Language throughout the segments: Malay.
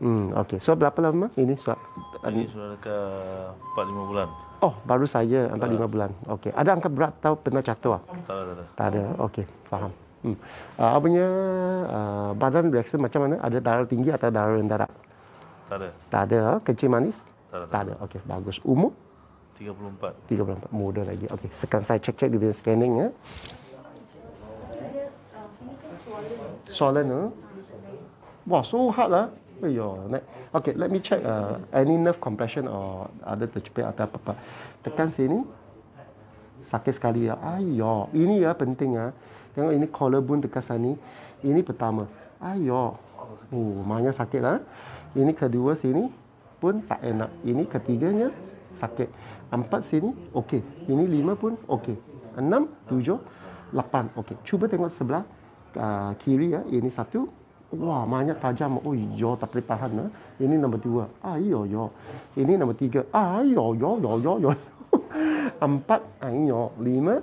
Hmm, okey. So berapa lama ini swab? Ini sudah dekat 4 5 bulan. Oh, baru saja 4 5 bulan. Okey. Ada angka berat atau pernah jatuh ah? Tak ada, tak ada. Tak ada. Okey, faham. Hmm. Uh, ah, abangnya uh, ah, badan reaksi macam mana? Ada darah tinggi atau darah rendah tak? Tak ada. Tak ada. Ah. Kencing manis? Tak ada. Tak, tak ada. Okey, bagus. Umur? 34. 34. Muda lagi. Okey, sekarang saya cek-cek di scanning ya. Kan Soalan? huh? Wah, so hard lah. Wait, your neck. Okay, let me check uh, any nerve compression or other tercepat atau apa-apa. Tekan sini. Sakit sekali ya. Ayo. Ini ya penting ya. Tengok ini collarbone tekan sini. Ini pertama. Ayo. Oh, uh, mana sakit lah. Eh. Ini kedua sini pun tak enak. Ini ketiganya sakit. Empat sini, okay. Ini lima pun, okay. Enam, tujuh, lapan, okay. Cuba tengok sebelah uh, kiri ya. Ini satu, Wah, banyak tajam. Oh, iya, tak boleh tahan. Ha? Ini nombor dua. Ah, iya, iya. Ini nombor tiga. Ah, iya, iya, iya, iya, iya. Empat, ah, iya, lima,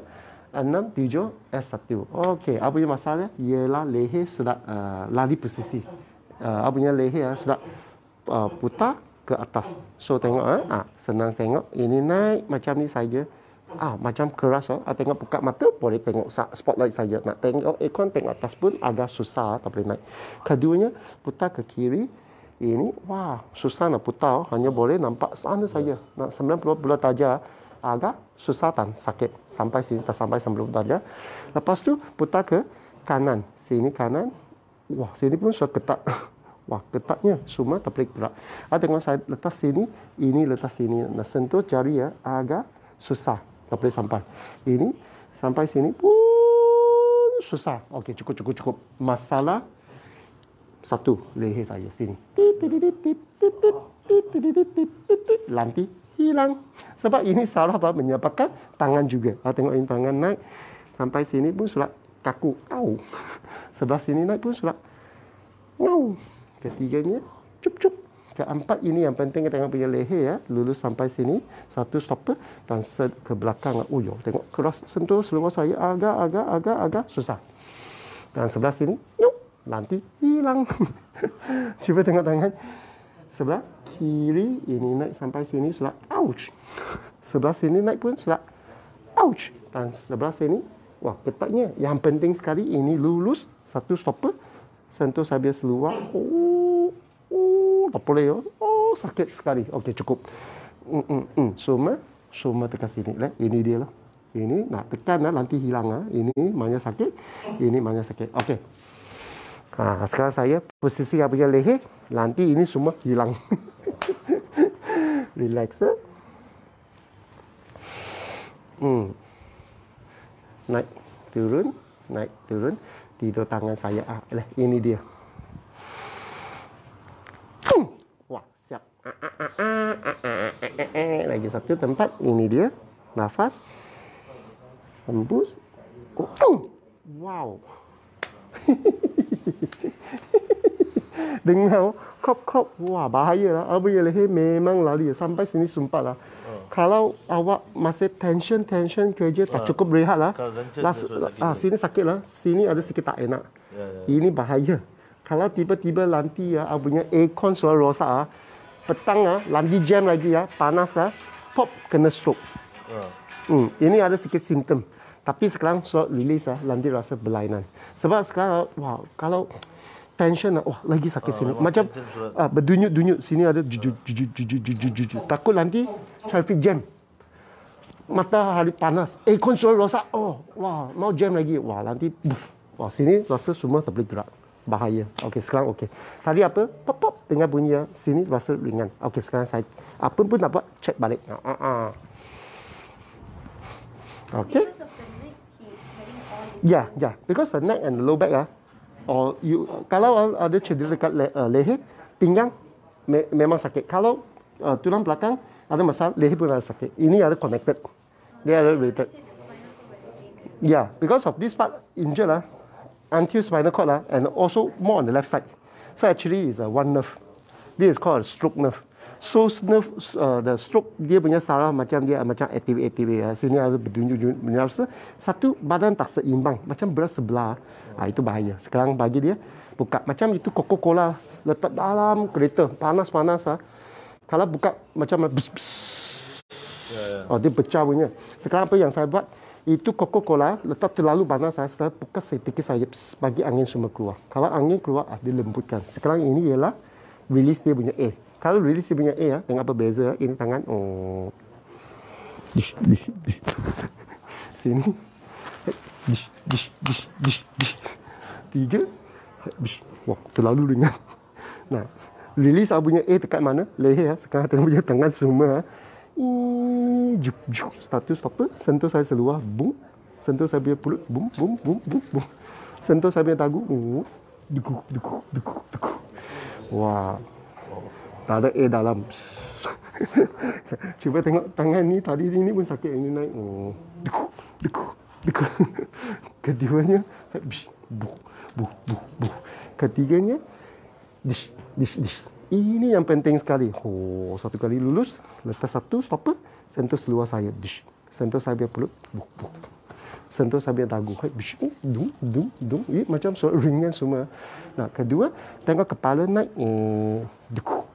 enam, tujuh, eh, satu. Okey, apa yang masalah? Ialah leher sudah uh, lari posisi. Uh, eh, apa yang leher ya, sudah uh, putar ke atas. So, tengok. Ha? Ah, senang tengok. Ini naik macam ni saja ah macam keras eh. Ah, tengok buka mata boleh tengok spotlight saja. Nak tengok ikon tengok atas pun agak susah tak boleh naik. Keduanya putar ke kiri. Ini wah susah nak putar. Oh. Hanya boleh nampak sana saja. Nak 90 bulat saja agak susah tan sakit sampai sini tak sampai 90 bulat saja. Lepas tu putar ke kanan. Sini kanan. Wah sini pun sudah ketat. Wah, ketatnya semua terpelik pula. Ah, tengok saya letak sini, ini letak sini. Nak sentuh jari ya, agak susah tak boleh sampai. Ini sampai sini pun susah. Okey, cukup cukup cukup. Masalah satu leher saya sini. Lanti hilang. Sebab ini salah apa menyebabkan tangan juga. Ah, tengok ini tangan naik sampai sini pun sudah kaku. Au. Sebelah sini naik pun sudah. Ngau. Ketiganya cup cup keempat ini yang penting kita tengok punya leher ya lulus sampai sini satu stopper dan set ke belakang uyo tengok keras sentuh selumur saya agak agak agak agak susah dan sebelah sini yuk nanti hilang cuba tengok tangan sebelah kiri ini naik sampai sini sudah ouch sebelah sini naik pun sudah ouch dan sebelah sini wah ketatnya yang penting sekali ini lulus satu stopper sentuh saya seluar oh 40 oh, oh sakit sekali okey cukup mm mm, mm. semua semua tekan sini lah ini dia lah ini nak tekan lah nanti hilang lah ini mana sakit ini mana sakit okey ha, sekarang saya posisi apa yang leher nanti ini semua hilang relax lah. hmm naik turun naik turun tidur tangan saya ah leh ini dia Lagi satu tempat Ini dia Nafas Hembus Wow Dengar Kop kop Wah bahaya lah Abu Yelehe memang lari Sampai sini sumpah lah oh. Kalau awak masih tension tension kerja tak ah. cukup berehat lah. Las, ah, sini sakit lah. Sini ada sikit tak enak. Ya, ya, ya. Ini bahaya. Kalau tiba-tiba nanti ya, abunya ah, aircon suara rosak ah, petang ah, lagi jam lagi ya, panas ah, pop kena stroke. Uh. Hmm, ini ada sikit simptom. Tapi sekarang so release ah, nanti rasa berlainan. Sebab sekarang wow, kalau tension ah, wah lagi sakit uh, sini. Macam ah, berdunyut-dunyut sini ada jujur-jujur-jujur-jujur. Uh. Takut nanti traffic jam. Mata hari panas, aircon suruh rosak. Oh, wah, wow, mau jam lagi. Wah, wow, nanti buff. Wah, sini rasa semua tak boleh gerak. Bahaya. Okey, sekarang okey. Tadi apa? Pop, pop dengar bunyi ya. Sini rasa ringan. Okey, sekarang saya apa pun nak buat check balik. Ha ah. Uh-uh. Okey. Ya, yeah, ya. Yeah. Because the neck and the low back ah, or you kalau ada cedera dekat le, uh, leher, pinggang me, memang sakit. Kalau uh, tulang belakang ada masalah, leher pun ada sakit. Ini ada connected. Dia ada related. Yeah, because of this part injured lah, until spinal cord lah, and also more on the left side. So actually, it's a one nerve. This is called a stroke nerve. So nerve, uh, the stroke dia punya salah macam dia macam aktif aktif ya. Sini ada berdunjuk berdunjuk satu badan tak seimbang macam belah sebelah. Ah itu bahaya. Sekarang bagi dia buka macam itu Coca Cola letak dalam kereta panas panas ah. Kalau buka macam bss, bss. Ya, ya. Oh dia pecah punya. Sekarang apa yang saya buat? itu Coca-Cola letak terlalu banyak saya setelah buka sedikit saja bagi angin semua keluar. Kalau angin keluar, ah, dilembutkan. Sekarang ini ialah release dia punya air. Kalau release dia punya air, ah, ya, dengan apa beza, ah, ini tangan, oh. Dish, dish, dish. Sini. Dish, Tiga. Dish. Wah, terlalu ringan. Nah, release abunya air dekat mana? Leher, ah, Sekarang tengok punya tangan semua. Ha. Hmm jup, jup, status apa? Sentuh saya seluar, boom. Sentuh saya punya pulut, boom, boom, boom, boom, boom. Sentuh saya punya tagu, boom. Mm, deku, deku, deku, deku. Wah. Tak ada air dalam. Cuba tengok tangan ni tadi ni pun sakit ini naik. Oh. Deku, deku, deku. bish, buh, buh, buh, buh. Ketiganya, dish, dish, dish. Ini yang penting sekali. Oh, satu kali lulus, letak satu stopper sentuh seluar saya bish sentuh saya punya perut buk. buh. sentuh saya punya dagu bish oh, Dung, dung, dung. dum macam so, ringan semua nah kedua tengok kepala naik duk.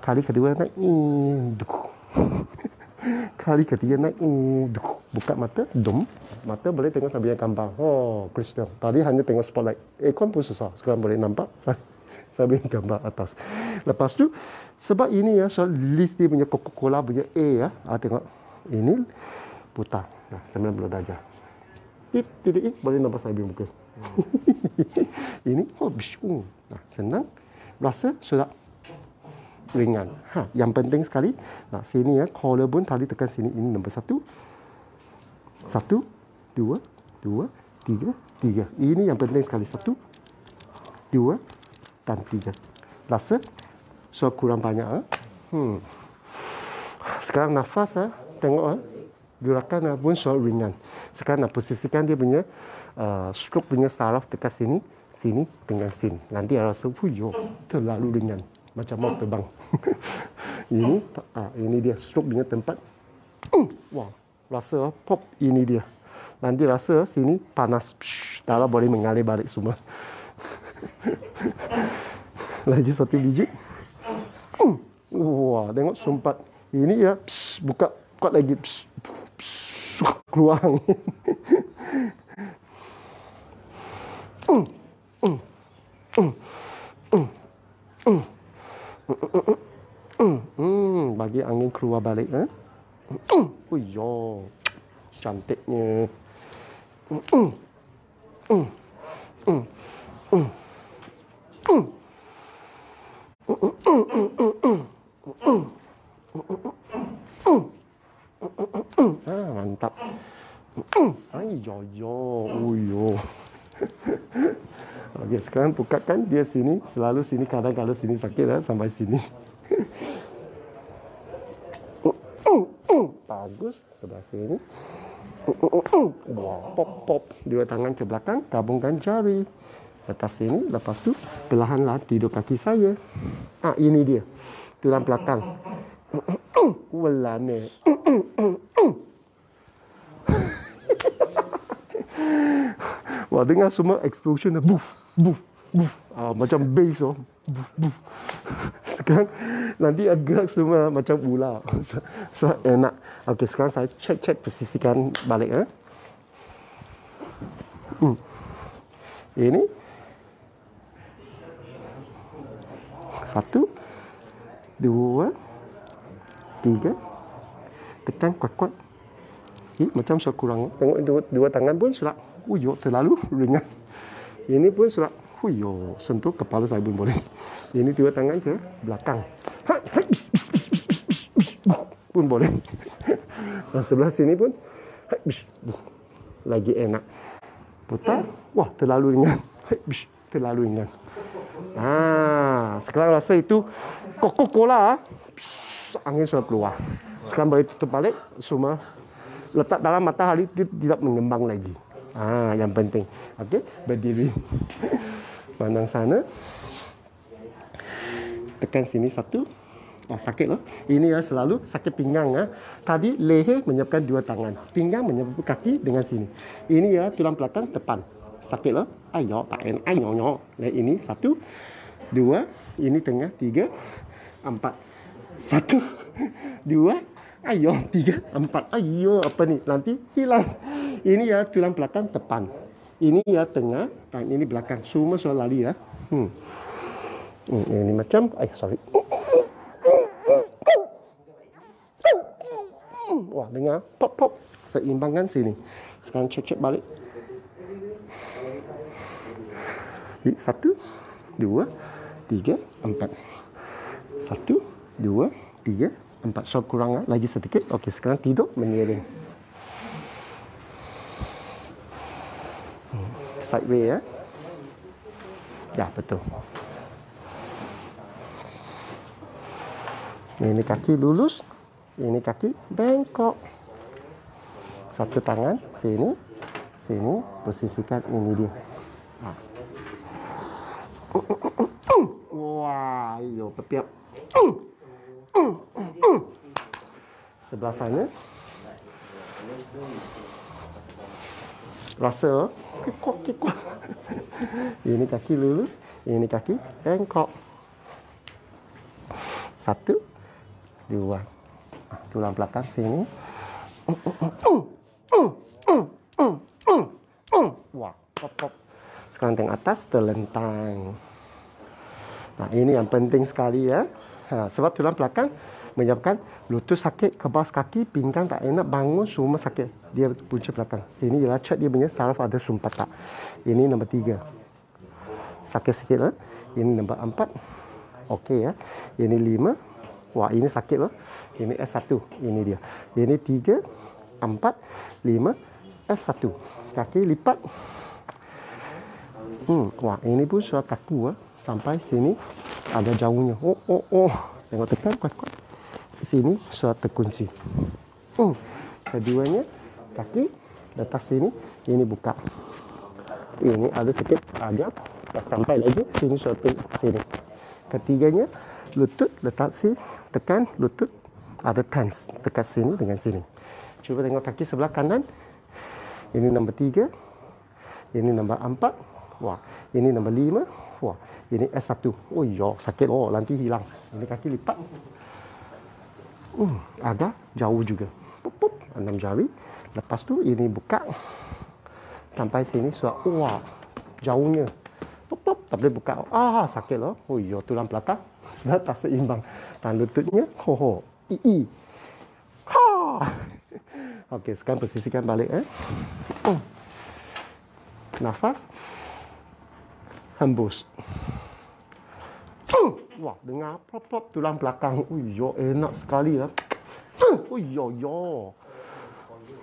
kali kedua naik duk. kali ketiga naik duk. duku buka mata dum mata boleh tengok sambil gambar oh crystal tadi hanya tengok spotlight aircon pun susah sekarang boleh nampak saya saya ambil gambar atas. Lepas tu, sebab ini ya, so list dia punya Coca-Cola punya A ya. Ha, tengok, ini putar. Nah, 90 darjah. Tip, titik, boleh nampak saya ambil muka. ini, oh, bishung. Nah, senang. Rasa sudah ringan. Ha, yang penting sekali, nah, sini ya, collarbone tadi tekan sini, ini nombor satu. Satu, dua, dua, tiga, tiga. Ini yang penting sekali. Satu, dua, dan telinga. Rasa? So kurang banyak. Ha? Hmm. Sekarang nafas. Ha? Tengok. Ha? Gerakan ha? pun suara ringan. Sekarang nak posisikan dia punya uh, stroke punya saraf dekat sini. Sini dengan sini. Nanti dia rasa huyo. Terlalu ringan. Macam mau terbang. ini ha, ini dia stroke punya tempat. Hmm. Wah. Rasa ha? pop. Ini dia. Nanti rasa sini panas. Psh, lah, boleh mengalir balik semua. Lagi satu biji. Wah, tengok sempat. Ini ya, psh, buka kuat lagi. Psh, psh, psh, keluar angin. Bagi angin keluar balik. Eh? Uyo, cantiknya. Mm, mm, mm, mm. Ah, mantap. Ayo, yo, uyo. Oh, Okey, sekarang buka kan dia sini, selalu sini, kadang-kadang sini sakit lah, sampai sini. Bagus, sebelah sini. Pop, pop. Dua tangan ke belakang, gabungkan jari lepas ini, lepas tu perlahanlah tidur kaki saya. Ah ini dia. Tulang belakang. Welane. Wah, dengar semua explosion dah buf, buf, buf. Ah, macam bass oh. Buf, buf. Sekarang nanti agak semua macam bola. So, so enak. Okey, sekarang saya check-check persisikan balik eh. Hmm. Ini Satu Dua Tiga Tekan kuat-kuat Eh, macam saya kurang Tengok dua, dua tangan pun sudah Huyo, terlalu ringan Ini pun sudah Huyo, sentuh kepala saya pun boleh Ini dua tangan ke belakang ha, ha, Pun boleh Dan sebelah sini pun ha, Lagi enak Putar, wah terlalu ringan Terlalu ringan Ha, sekarang rasa itu Coca-Cola angin sudah keluar. Sekarang balik tutup balik semua letak dalam matahari itu tidak mengembang lagi. Ha, yang penting. Okey, berdiri. Pandang sana. Tekan sini satu. Oh, sakit loh. Ini ya selalu sakit pinggang ya. Tadi leher menyebabkan dua tangan. Pinggang menyebabkan kaki dengan sini. Ini ya tulang belakang depan sakitlah. Ayok, tak enak. ayo, nyok. Dan ini satu, dua, ini tengah, tiga, empat. Satu, dua, ayo tiga, empat. Ayo, apa ni? Nanti hilang. Ini ya tulang belakang depan. Ini ya tengah, dan ini belakang. Semua soal lari ya. Hmm. Ini, ini macam, ay sorry. Wah, dengar pop pop seimbangkan sini. Sekarang cek cek balik. Satu, dua, tiga, empat. Satu, dua, tiga, empat. So, kurang lagi sedikit. Okey, sekarang tidur hmm, Side way ya. Ya, betul. Ini kaki lulus. Ini kaki bengkok. Satu tangan sini. Sini posisikan ini dia. Ah. Wah, yo pepiap. Sebelah sana. Rasa kekok oh, kekok. Ini kaki lurus, ini kaki bengkok. Satu, dua. Ah, tulang belakang sini. Wah, pop pop kelenteng atas terlentang. Nah, ini yang penting sekali ya. Ha, sebab tulang belakang menyebabkan lutut sakit, kebas kaki, pinggang tak enak, bangun semua sakit. Dia punca belakang. Sini ialah cek dia punya saraf ada sumpah tak. Ini nombor tiga. Sakit sikit lah. Ini nombor empat. Okey ya. Ini lima. Wah, ini sakit lah. Ini S1. Ini dia. Ini tiga, empat, lima, S1. Kaki lipat. Hmm, wah, ini pun surat kaku ah. Sampai sini ada jauhnya. Oh, oh, oh. Tengok tekan kuat-kuat. Sini surat terkunci. Hmm. Keduanya kaki letak sini, ini buka. Ini ada sikit agak sampai lagi sini suatu sini. Ketiganya lutut letak sini, tekan lutut ada tens tekan sini dengan sini. Cuba tengok kaki sebelah kanan. Ini nombor tiga. Ini nombor empat. Wah, ini nombor lima. Wah, ini S1. Oh, ya, sakit. Oh, nanti hilang. Ini kaki lipat. Hmm, agak jauh juga. Pup, pup, enam jari. Lepas tu, ini buka. Sampai sini, suap. Wah, jauhnya. Pup, pup, boleh buka. Ah, sakit loh. Oh, ya, tulang pelatang. Sudah tak seimbang. Tan lututnya, ho, ho, i, i. Ha! Okey, sekarang persisikan balik. Eh. Hmm. Nafas. Nafas hembus. Uh, wah, dengar pop pop tulang belakang. Uyo, enak sekali lah. Ya. Uh, uyo, yo.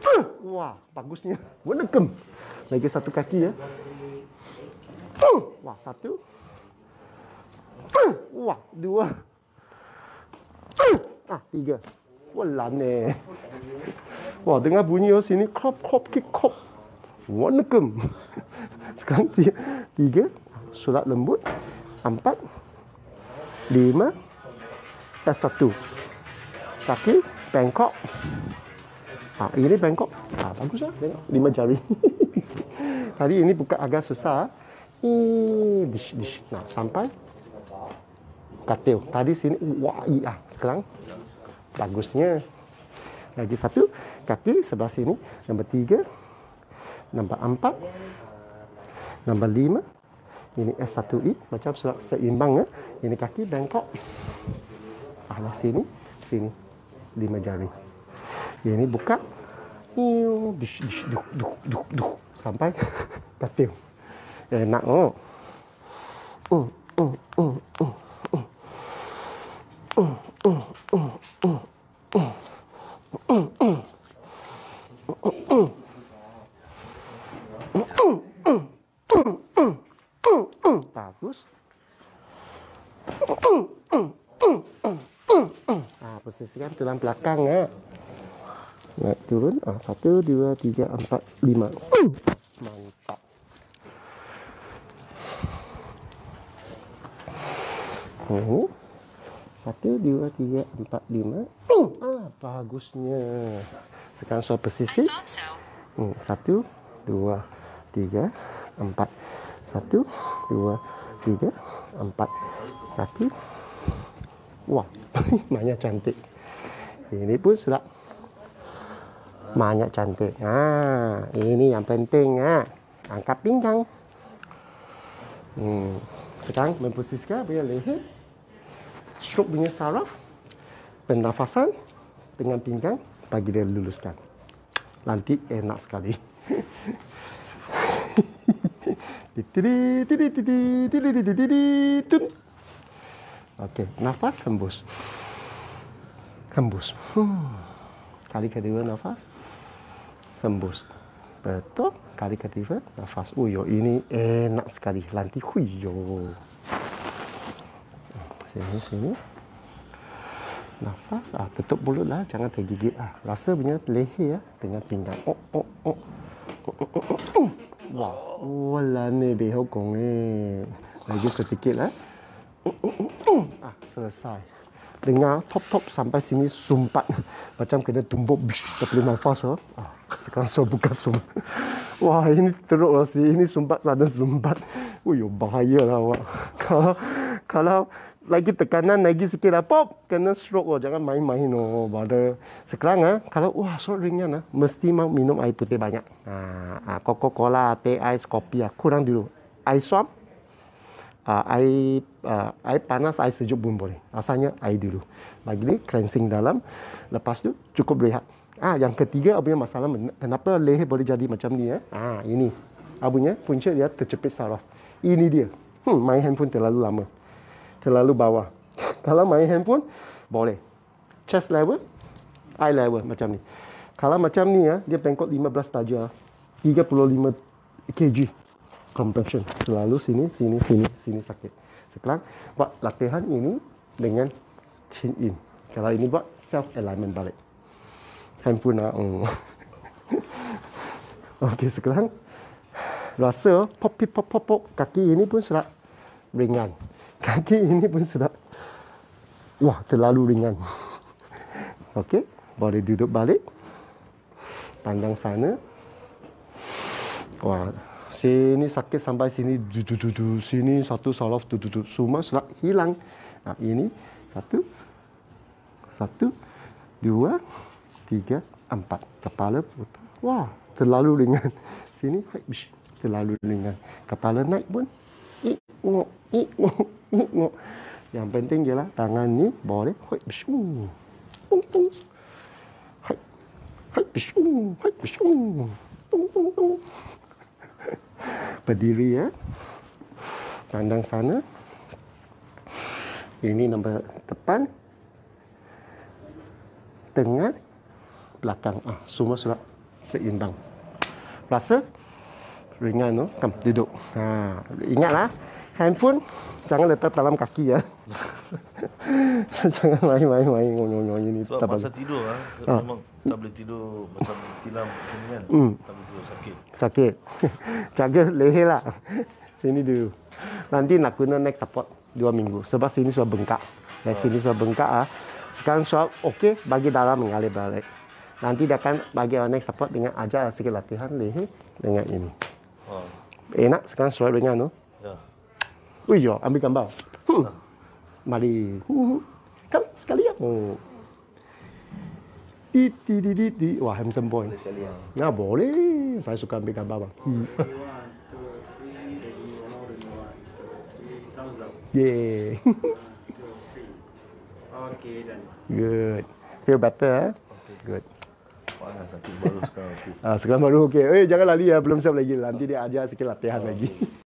Uh, wah, bagusnya. Wenekem. Lagi satu kaki ya. Uh, wah, satu. Uh, wah, dua. Uh, ah, tiga. Wah, ne. Wah, dengar bunyi oh sini. Krop, krop, kick, krop. Wenekem. Sekarang tiga. tiga. Sulat lembut empat, lima, dan 1 kaki bengkok ha, ah, ini bengkok ha, ah, bagus lah tengok 5 jari tadi ini buka agak susah e, dish, dish. nah, sampai katil tadi sini wah iya ah, sekarang bagusnya lagi satu kaki sebelah sini nombor tiga nombor empat nombor lima ini S1E macam seimbang ya. ini kaki bengkok ah sini sini lima jari ini buka dish dish duk duk duk duk sampai katil enak oh oh, oh, oh, oh. Nah, posisikan tulang belakang ya. Naik turun. Ah, satu, dua, tiga, empat, lima. Mantap. Oh. Satu, dua, tiga, empat, lima. Ah, bagusnya. Sekarang soal posisi hmm, satu, dua, tiga, empat. Satu, dua, kaki je empat kaki wah banyak cantik ini pun sudah banyak cantik nah ha, ini yang penting ya angkat pinggang hmm. sekarang memposisikan punya leher stroke punya saraf pernafasan dengan pinggang bagi dia luluskan nanti enak sekali Okey, nafas hembus. Hembus. Kali kedua nafas. Hembus. Betul. Kali ketiga nafas. Oh, yo, ini enak sekali. Nanti hui yo. Sini sini. Nafas. Ah, tutup mulut lah. Jangan tergigit lah. Rasa punya leher ya dengan pinggang. Oh oh oh. oh, oh, oh, oh. Wah. Wala ni be hokong ni. Lagi sedikit lah. Ah, selesai. Dengar top top sampai sini sumpat. Macam kena tumbuk tapi lima fasa. Ah, sekarang saya buka sum. Wah, ini teruk lah si. Ini sumpat sana sumpat. Wuih, bahaya lah Kalau kalau lagi tekanan lagi sikit lah. Pop! Kena stroke oh. Jangan main-main oh. brother. Sekarang ah, kalau wah so ringan ah, mesti mau minum air putih banyak. Ah, ah, Coca-Cola, teh, ais, kopi ah. Kurang dulu. Air swap, Ah, air, ah, air panas, air sejuk pun boleh. Asalnya air dulu. Lagi ni cleansing dalam. Lepas tu cukup rehat. Ah, yang ketiga abunya masalah kenapa leher boleh jadi macam ni ya? Ah, ini abunya punca dia tercepit saraf. Ini dia. Hmm, main handphone terlalu lama terlalu bawah. Kalau main handphone, boleh. Chest level, eye level macam ni. Kalau macam ni, ya, dia bengkok 15 tajah. 35 kg compression. Selalu sini, sini, sini, sini sakit. Sekarang, buat latihan ini dengan chin in. Kalau ini buat self-alignment balik. Handphone lah. Um. Okey, sekarang rasa pop pop pop pop kaki ini pun serak ringan kaki ini pun sudah Wah, terlalu ringan. Okey, boleh duduk balik. Pandang sana. Wah, sini sakit sampai sini. Du, du, du, du. Sini satu salaf. Du, du, du. Semua sudah hilang. Nah, ini satu. Satu, dua, tiga, empat. Kepala putus. Wah, terlalu ringan. Sini, terlalu ringan. Kepala naik pun. Ik, ngok, ik, ngok. Yang penting je lah tangan ni boleh hoi bisu. Tung tung. hai, Hoi bisu. Hoi bisu. Tung tung tung. Berdiri ya. pandang sana. Ini nombor depan. Tengah. Belakang. Ah, semua sudah seimbang. Rasa ringan tu. No? Kamu duduk. Ha, ingatlah handphone jangan letak dalam kaki ya. jangan main-main main ngonyong-ngonyong ini. Sebab tak masa tidur ah, ha. memang tak boleh tidur macam tilam macam ni kan. Hmm. Tak boleh tidur sakit. Sakit. Jaga leher lah. Sini dulu. Nanti nak guna next support dua minggu. Sebab sini sudah bengkak. Dan eh, sini sudah bengkak ah. Sekarang soal okey bagi dalam mengalir balik. Nanti dia akan bagi orang next support dengan ajar sikit latihan leher dengan ini. Ha. Enak sekarang soal dengan tu. No? Ya. Oh iya, ambil gambar. Huh. Hmm. Mari. Huh. Kan sekali ya. Titi oh. di di di. Wah, handsome boy. Ya. Nah, boleh. Saya suka ambil gambar, Bang. Hmm. Yeah. Okay, done. Good. Feel better, eh? Good. Ah, sekarang baru sekarang. okey. Eh, jangan lali ya, belum siap lagi. Nanti dia ajar sikit latihan oh, lagi.